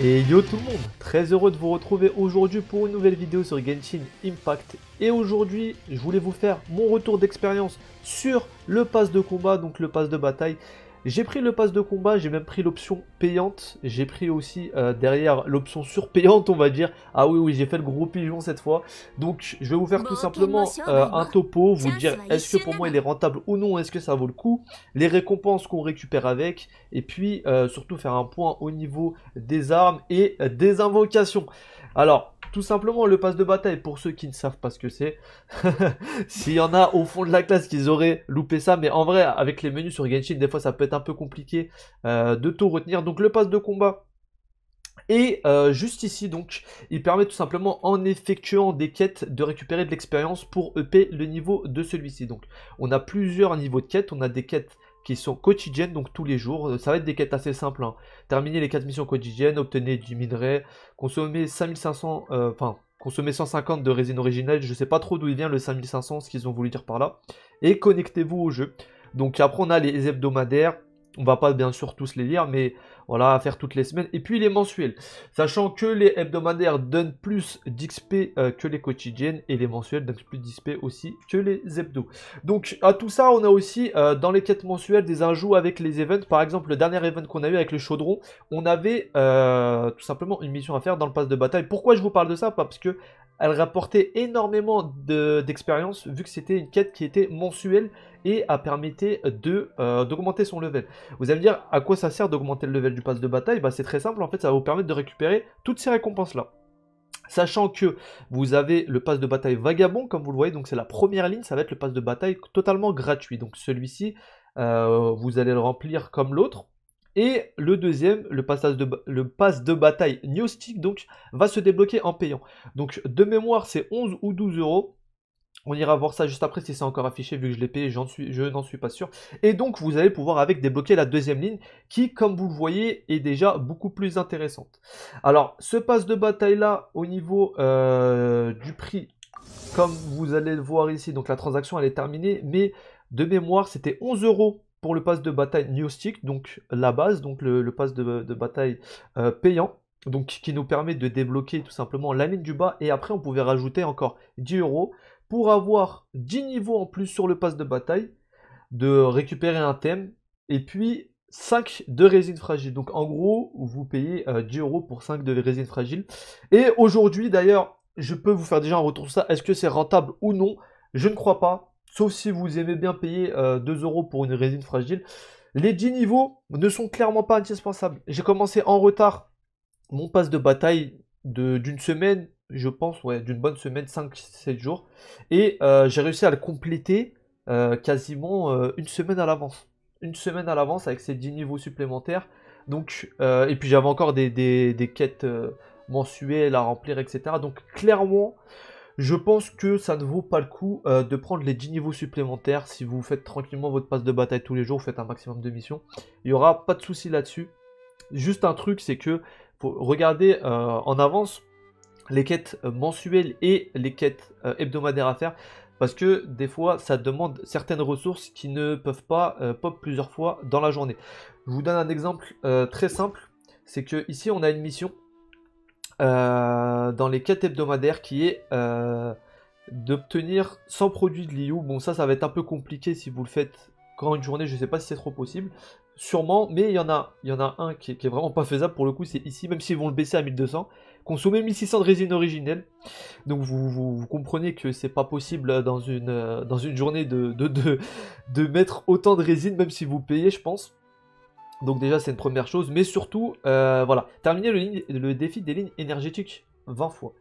Et yo tout le monde, très heureux de vous retrouver aujourd'hui pour une nouvelle vidéo sur Genshin Impact. Et aujourd'hui, je voulais vous faire mon retour d'expérience sur le pass de combat, donc le pass de bataille. J'ai pris le pass de combat, j'ai même pris l'option payante, j'ai pris aussi euh, derrière l'option surpayante on va dire. Ah oui oui j'ai fait le gros pigeon cette fois. Donc je vais vous faire tout simplement euh, un topo, vous dire est-ce que pour moi il est rentable ou non, est-ce que ça vaut le coup, les récompenses qu'on récupère avec, et puis euh, surtout faire un point au niveau des armes et des invocations. Alors tout simplement le pass de bataille pour ceux qui ne savent pas ce que c'est. S'il y en a au fond de la classe qui auraient loupé ça, mais en vrai avec les menus sur Genshin des fois ça peut être un peu compliqué euh, de tout retenir. Donc le pass de combat. Et euh, juste ici donc, il permet tout simplement en effectuant des quêtes de récupérer de l'expérience pour EP le niveau de celui-ci. Donc on a plusieurs niveaux de quêtes, on a des quêtes qui sont quotidiennes, donc tous les jours. Euh, ça va être des quêtes assez simples. Hein. Terminer les quatre missions quotidiennes, obtenez du minerai, consommer 5500, euh, enfin, consommer 150 de résine originelle. Je sais pas trop d'où il vient le 5500, ce qu'ils ont voulu dire par là. Et connectez-vous au jeu. Donc après, on a les hebdomadaires, on va pas bien sûr tous les lire, mais voilà, à faire toutes les semaines. Et puis les mensuels, sachant que les hebdomadaires donnent plus d'XP euh, que les quotidiennes et les mensuels donnent plus d'XP aussi que les hebdos. Donc à tout ça, on a aussi euh, dans les quêtes mensuelles des ajouts avec les events. Par exemple, le dernier event qu'on a eu avec le chaudron, on avait euh, tout simplement une mission à faire dans le pass de bataille. Pourquoi je vous parle de ça Parce que elle rapportait énormément d'expérience vu que c'était une quête qui était mensuelle et a permettait euh, d'augmenter son level. Vous allez me dire à quoi ça sert d'augmenter le level du pass de bataille bah, C'est très simple, en fait ça va vous permettre de récupérer toutes ces récompenses là. Sachant que vous avez le pass de bataille vagabond, comme vous le voyez, donc c'est la première ligne, ça va être le pass de bataille totalement gratuit. Donc celui-ci, euh, vous allez le remplir comme l'autre, et le deuxième, le, passage de, le pass de bataille Gnostic, donc, va se débloquer en payant. Donc, de mémoire, c'est 11 ou 12 euros. On ira voir ça juste après si c'est encore affiché vu que je l'ai payé, je n'en suis pas sûr. Et donc vous allez pouvoir avec débloquer la deuxième ligne qui, comme vous le voyez, est déjà beaucoup plus intéressante. Alors ce passe de bataille là au niveau euh, du prix, comme vous allez le voir ici, donc la transaction elle est terminée, mais de mémoire c'était 11 euros pour le pass de bataille Stick, donc la base, donc le, pass de, bataille euh, payant, donc qui nous permet de débloquer tout simplement la ligne du bas, et après on pouvait rajouter encore 10 euros pour avoir 10 niveaux en plus sur le pass de bataille, de récupérer un thème, et puis 5 de résine fragile. Donc en gros, vous payez 10 euh, euros pour 5 de résine fragile. Et aujourd'hui d'ailleurs, je peux vous faire déjà un retour sur ça, est-ce que c'est rentable ou non Je ne crois pas, sauf si vous aimez bien payer 2€ euh, 2 euros pour une résine fragile. Les 10 niveaux ne sont clairement pas indispensables. J'ai commencé en retard mon pass de bataille d'une semaine, je pense, ouais, d'une bonne semaine, 5-7 jours. Et euh, j'ai réussi à le compléter euh, quasiment une semaine à l'avance. Une semaine à l'avance avec ces 10 niveaux supplémentaires. Donc, et puis j'avais encore des, des quêtes mensuelles à remplir, etc. Donc clairement, je pense que ça ne vaut pas le coup euh, de prendre les 10 niveaux supplémentaires. Si vous faites tranquillement votre passe de bataille tous les jours, vous faites un maximum de missions. Il n'y aura pas de souci là-dessus. Juste un truc, c'est que faut regarder euh, en avance les quêtes euh, mensuelles et les quêtes hebdomadaires à faire. Parce que des fois, ça demande certaines ressources qui ne peuvent pas pop plusieurs fois dans la journée. Je vous donne un exemple très simple. C'est que ici, on a une mission euh, dans les quatre hebdomadaires qui est euh, d'obtenir 100 produits de l'IU. Bon, ça, ça va être un peu compliqué si vous le faites quand une journée, je sais pas si c'est trop possible. Sûrement, mais il y en a, y en a un qui est, vraiment pas faisable pour le coup, c'est ici, même s'ils vont le baisser à 1200. Consommer 1600 de résine originelle. Donc vous, comprenez que c'est pas possible dans une, euh, dans une journée de, de mettre autant de résine, même si vous payez, je pense. Donc déjà, c'est une première chose. Mais surtout, euh, voilà, terminer le, défi des lignes énergétiques 20 fois.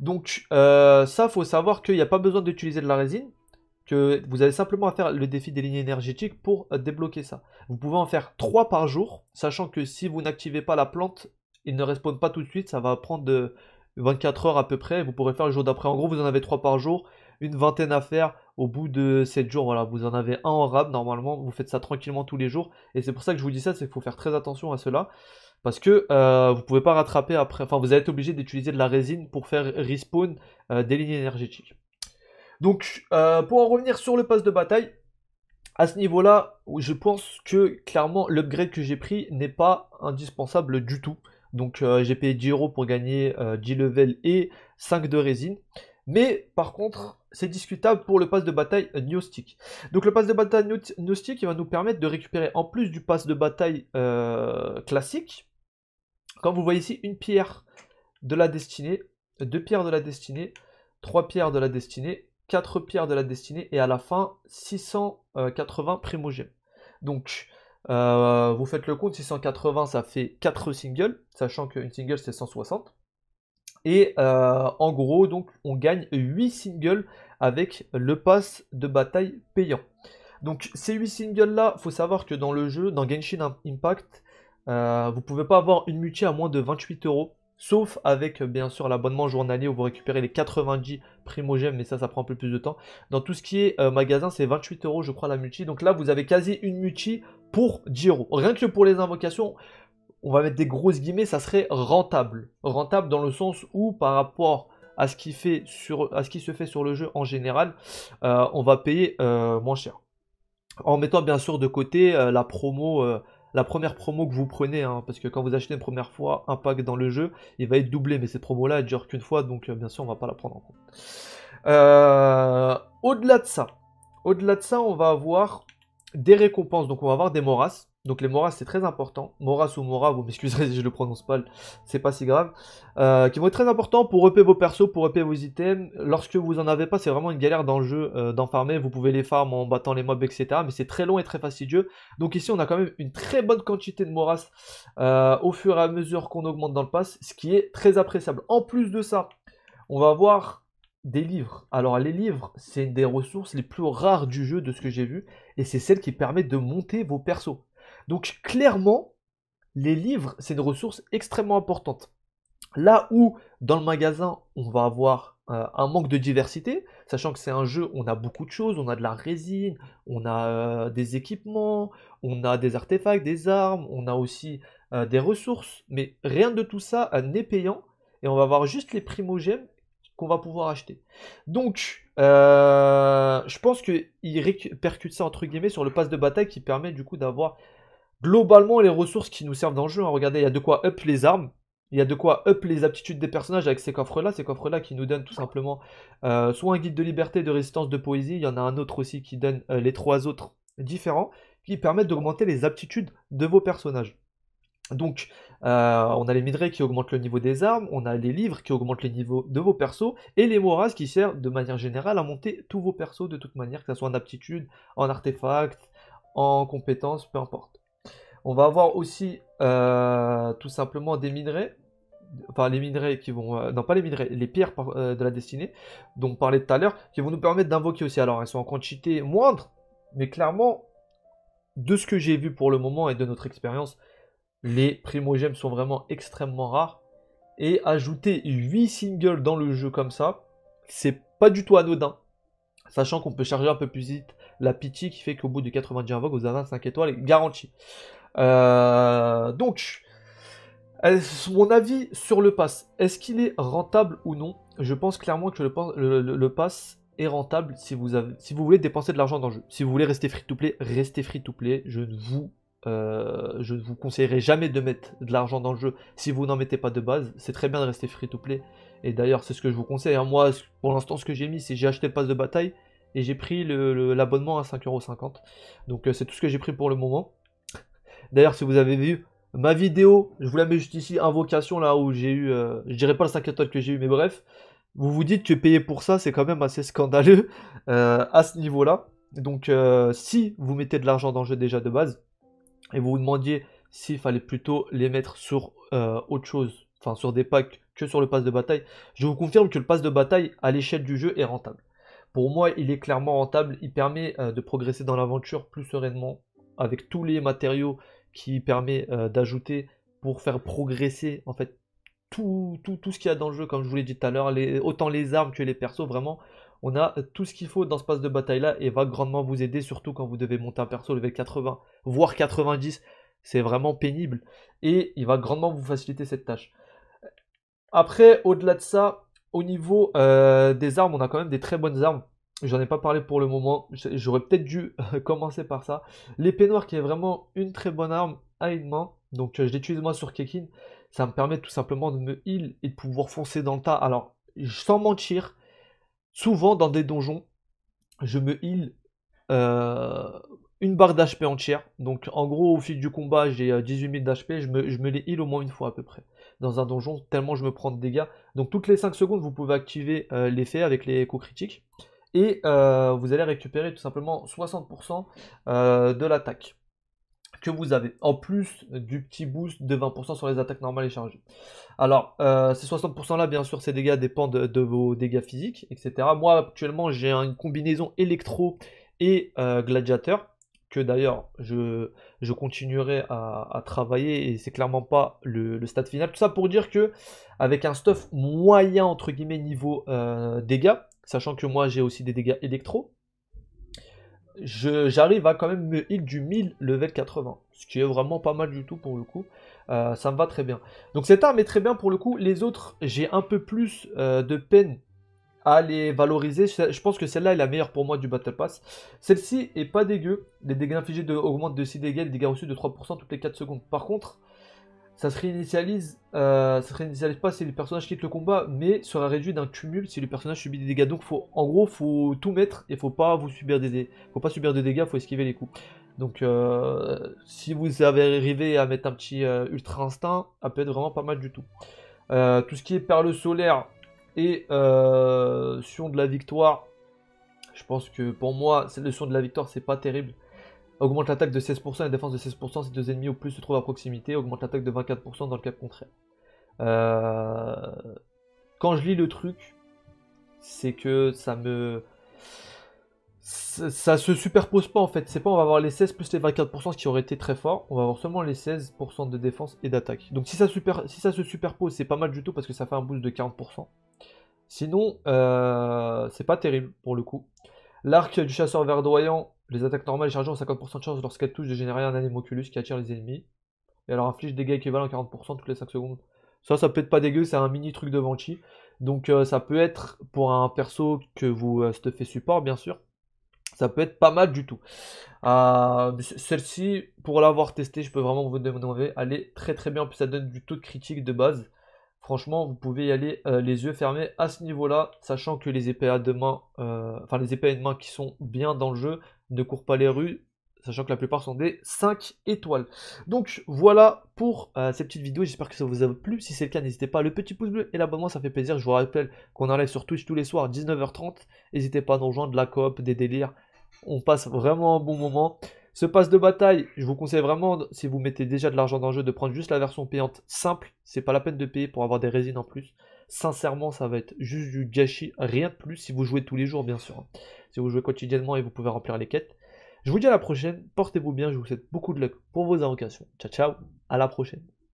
Donc euh, ça, faut savoir qu'il n'y a pas besoin d'utiliser de la résine. Que vous avez simplement à faire le défi des lignes énergétiques pour euh, débloquer ça. Vous pouvez en faire 3 par jour, sachant que si vous n'activez pas la plante, il ne respawn pas tout de suite. Ça va prendre de 24 heures à peu près. Vous pourrez faire le jour d'après. En gros, vous en avez 3 par jour, une vingtaine à faire au bout de 7 jours, voilà, vous en avez un en rab normalement, vous faites ça tranquillement tous les jours. Et c'est pour ça que je vous dis ça, c'est qu'il faut faire très attention à cela. Parce que euh, vous pouvez pas rattraper après, enfin vous allez être obligé d'utiliser de la résine pour faire respawn euh, des lignes énergétiques. Donc euh, pour en revenir sur le pass de bataille, à ce niveau-là, je pense que clairement l'upgrade que j'ai pris n'est pas indispensable du tout. Donc j'ai payé 10 euros pour gagner 10 levels et 5 de résine. Mais par contre, c'est discutable pour le pass de bataille gnostique. Donc le pass de bataille gnostique, va nous permettre de récupérer en plus du pass de bataille euh, classique, comme vous voyez ici, une pierre de la destinée, deux pierres de la destinée, trois pierres de la destinée, quatre pierres de la destinée, et à la fin, 680 primogènes. Donc, euh, vous faites le compte, 680, ça fait 4 singles, sachant qu'une single, c'est 160. Et euh, en gros, donc, on gagne 8 singles avec le pass de bataille payant. Donc ces 8 singles-là, faut savoir que dans le jeu, dans Genshin Impact, euh, vous pouvez pas avoir une multi à moins de 28 euros. Sauf avec euh, bien sûr l'abonnement journalier où vous récupérez les 90 primogèmes, mais ça, ça prend un peu plus de temps. Dans tout ce qui est magasin, c'est 28 euros, je crois, la multi. Donc là, vous avez quasi une multi pour 10 euros. Rien que pour les invocations, on va mettre des grosses guillemets, ça serait rentable. Rentable dans le sens où par rapport à ce qui, se fait sur le jeu en général, euh, on va payer euh, moins cher. En mettant bien sûr de côté euh, la promo, la première promo que vous prenez, hein, parce que quand vous achetez une première fois un pack dans le jeu, il va être doublé, mais ces promos-là, ne durent qu'une fois, donc bien sûr, on va pas la prendre en compte. au-delà de ça, au-delà de ça, on va avoir des récompenses, donc on va avoir des morasses. Donc les Moras, c'est très important. Moras ou Mora, vous m'excuserez si je le prononce pas, c'est pas si grave. Euh, qui vont être très importants pour repayer vos persos, pour repayer vos items. Lorsque vous en avez pas, c'est vraiment une galère dans le jeu euh, d'en farmer. Vous pouvez les farmer en battant les mobs, etc. Mais c'est très long et très fastidieux. Donc ici, on a quand même une très bonne quantité de Moras euh, au fur et à mesure qu'on augmente dans le pass, ce qui est très appréciable. En plus de ça, on va avoir des livres. Alors les livres, c'est une des ressources les plus rares du jeu de ce que j'ai vu, et c'est celle qui permet de monter vos persos. Donc clairement, les livres, c'est une ressource extrêmement importante. Là où dans le magasin, on va avoir euh, un manque de diversité, sachant que c'est un jeu, on a beaucoup de choses, on a de la résine, on a euh, des équipements, on a des artefacts, des armes, on a aussi euh, des ressources, mais rien de tout ça n'est payant, et on va avoir juste les primogèmes qu'on va pouvoir acheter. Donc, je pense qu'il répercute ça entre guillemets sur le pass de bataille qui permet du coup d'avoir globalement les ressources qui nous servent dans le jeu. Hein. Regardez, il y a de quoi up les armes, il y a de quoi up les aptitudes des personnages avec ces coffres-là. Ces coffres-là qui nous donnent tout simplement euh, soit un guide de liberté, de résistance, de poésie. Il y en a un autre aussi qui donne euh, les trois autres différents qui permettent d'augmenter les aptitudes de vos personnages. Donc, euh, on a les minerais qui augmentent le niveau des armes, on a les livres qui augmentent les niveaux de vos persos, et les moras qui servent de manière générale à monter tous vos persos de toute manière, que ce soit en aptitude, en artefacts, en compétences, peu importe. On va avoir aussi euh, tout simplement des minerais. Enfin, les minerais qui vont. Euh, non, pas les minerais, les pierres euh, de la destinée, dont on parlait tout à l'heure, qui vont nous permettre d'invoquer aussi. Alors, elles sont en quantité moindre, mais clairement, de ce que j'ai vu pour le moment et de notre expérience, les primogèmes sont vraiment extrêmement rares. Et ajouter 8 singles dans le jeu comme ça, c'est pas du tout anodin. Sachant qu'on peut charger un peu plus vite la pitié qui fait qu'au bout de 90 invoques, vous avez 25 étoiles garanti euh, donc, mon avis sur le pass, est-ce qu'il est rentable ou non Je pense clairement que le, pass est rentable si vous, si vous voulez dépenser de l'argent dans le jeu. Si vous voulez rester free-to-play, restez free-to-play. Je ne vous conseillerai euh, vous conseillerais jamais de mettre de l'argent dans le jeu si vous n'en mettez pas de base. C'est très bien de rester free-to-play. Et d'ailleurs, c'est ce que je vous conseille. Hein. Moi, pour l'instant, ce que j'ai mis, c'est j'ai acheté le pass de bataille et j'ai pris l'abonnement à 5,50€. Donc, euh, c'est tout ce que j'ai pris pour le moment. D'ailleurs, si vous avez vu ma vidéo, je vous la mets juste ici, invocation, là où j'ai eu, euh, je dirais pas le 5 étoiles que j'ai eu, mais bref, vous vous dites que payer pour ça, c'est quand même assez scandaleux euh, à ce niveau-là. Donc, euh, si vous mettez de l'argent dans le jeu déjà de base, et vous vous demandiez s'il fallait plutôt les mettre sur autre chose, enfin sur des packs que sur le pass de bataille, je vous confirme que le pass de bataille à l'échelle du jeu est rentable. Pour moi, il est clairement rentable, il permet de progresser dans l'aventure plus sereinement, avec tous les matériaux qui permet euh, d'ajouter pour faire progresser en fait tout, tout, tout ce qu'il y a dans le jeu, comme je vous l'ai dit tout à l'heure, autant les armes que les persos, vraiment. On a euh, tout ce qu'il faut dans ce passe de bataille là et va grandement vous aider, surtout quand vous devez monter un perso level 80, voire 90. C'est vraiment pénible et il va grandement vous faciliter cette tâche. Après, au-delà de ça, au niveau euh, des armes, on a quand même des très bonnes armes. J'en ai pas parlé pour le moment. J'aurais peut-être dû commencer par ça. L'épée noire qui est vraiment une très bonne arme à une main. Donc euh, je l'utilise moi sur Kekin. Ça me permet tout simplement de me heal et de pouvoir foncer dans le tas. Alors sans mentir, souvent dans des donjons, je me heal euh, une barre d'HP entière. Donc en gros au fil du combat j'ai 18 000 d'HP. Je me, je les heal au moins une fois à peu près dans un donjon tellement je me prends de dégâts. Donc toutes les 5 secondes vous pouvez activer euh, l'effet avec les coups critiques et euh, vous allez récupérer tout simplement 60% euh, de l'attaque que vous avez, en plus du petit boost de 20% sur les attaques normales et chargées. Alors, euh, ces 60% là, bien sûr, ces dégâts dépendent de, vos dégâts physiques, etc. Moi, actuellement, j'ai une combinaison électro et gladiateur, que d'ailleurs, je, je continuerai à, travailler, et c'est clairement pas le, le, stade final. Tout ça pour dire que, avec un stuff moyen, entre guillemets, niveau dégâts, sachant que moi j'ai aussi des dégâts électro, j'arrive à quand même me heal du 1000 level 80, ce qui est vraiment pas mal du tout pour le coup. Euh, ça me va très bien. Donc cette arme est très bien pour le coup. Les autres, j'ai un peu plus euh, de peine à les valoriser. Je pense que celle-là est la meilleure pour moi du Battle Pass. Celle-ci est pas dégueu. Les dégâts infligés de, augmentent de 6 dégâts, les dégâts reçus de 3% toutes les 4 secondes. Par contre, ça se réinitialise, euh, ça se réinitialise pas si le personnage quitte le combat, mais sera réduit d'un cumul si le personnage subit des dégâts. Donc faut, en gros, faut tout mettre et faut pas vous subir des dégâts. Faut pas subir de dégâts, faut esquiver les coups. Donc euh, si vous avez arrivé à mettre un petit euh, ultra instinct, ça peut être vraiment pas mal du tout. tout ce qui est perle solaire et son de la victoire, je pense que pour moi, le son de la victoire, c'est pas terrible. Augmente l'attaque de 16% et la défense de 16% si deux ennemis ou plus se trouvent à proximité. Augmente l'attaque de 24% dans le cas contraire. Euh, quand je lis le truc, c'est que ça me... Ça, se superpose pas en fait. C'est pas on va avoir les 16 plus les 24% ce qui aurait été très fort. On va avoir seulement les 16% de défense et d'attaque. Donc si ça, si ça se superpose, c'est pas mal du tout parce que ça fait un boost de 40%. Sinon, euh, c'est pas terrible pour le coup. L'arc du chasseur verdoyant les attaques normales chargées ont 50% de chance lorsqu'elles touchent de générer un animoculus qui attire les ennemis. Et alors inflige dégâts équivalents à 40% toutes les 5 secondes. Ça, ça peut être pas dégueu, c'est un mini truc de Venti, Donc euh, ça peut être pour un perso que vous te euh, stuffez support, bien sûr. Ça peut être pas mal du tout. Euh, celle-ci, pour l'avoir testée, je peux vraiment vous demander. Elle est très très bien, puis ça donne du taux de critique de base. Franchement, vous pouvez y aller les yeux fermés à ce niveau-là, sachant que les épées à deux mains, enfin les épées à main qui sont bien dans le jeu, ne cours pas les rues, sachant que la plupart sont des 5 étoiles. Donc voilà pour euh, cette petite vidéo, j'espère que ça vous a plu. Si c'est le cas, n'hésitez pas à le petit pouce bleu et l'abonnement, ça fait plaisir. Je vous rappelle qu'on enlève sur Twitch tous les soirs 19h30. N'hésitez pas à nous rejoindre, la coop, des délires. On passe vraiment un bon moment. Ce passe de bataille, je vous conseille vraiment, si vous mettez déjà de l'argent dans le jeu, de prendre juste la version payante simple. C'est pas la peine de payer pour avoir des résines en plus. Sincèrement, ça va être juste du gâchis, rien de plus si vous jouez tous les jours, bien sûr si vous jouez quotidiennement et vous pouvez remplir les quêtes. Je vous dis à la prochaine, portez-vous bien, je vous souhaite beaucoup de luck pour vos invocations. Ciao ciao, à la prochaine.